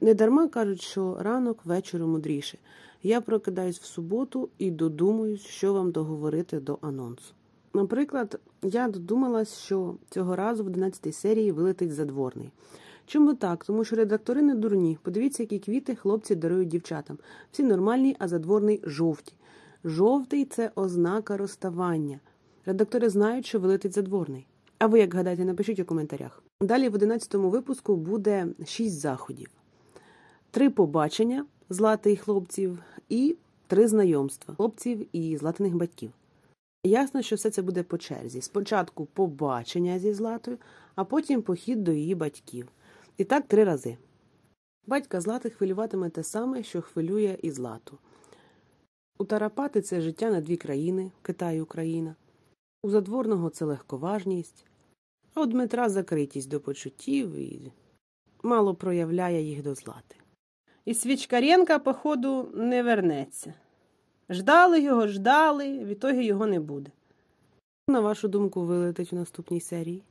Недарма кажуть, що ранок вечору мудріше. Я прокидаюсь в суботу і додумуюсь, що вам договорити до анонсу. Наприклад, я додумалась, що цього разу в 11 серії вилетить задворний. Чому так? Тому що редактори не дурні. Подивіться, які квіти хлопці дарують дівчатам. Всі нормальні, а задворний жовті. Жовтий це ознака розставання. Редактори знають, що вилетить задворний. А ви як гадаєте, напишіть у коментарях. Далі в 11 випуску буде 6 заходів три побачення златих хлопців, і три знайомства хлопців і златених батьків. Ясно, що все це буде по черзі. Спочатку побачення зі златою, а потім похід до її батьків. І так три рази. Батька злати хвилюватиме те саме, що хвилює і злату. У Тарапати це життя на дві країни Китай і Україна, у задворного це легковажність, а у Дмитра закритість до почуттів і мало проявляє їх до злати. І Свічкаренка, походу, не вернеться. Ждали його, ждали, відтоді його не буде. На вашу думку, вилетить у наступній серії?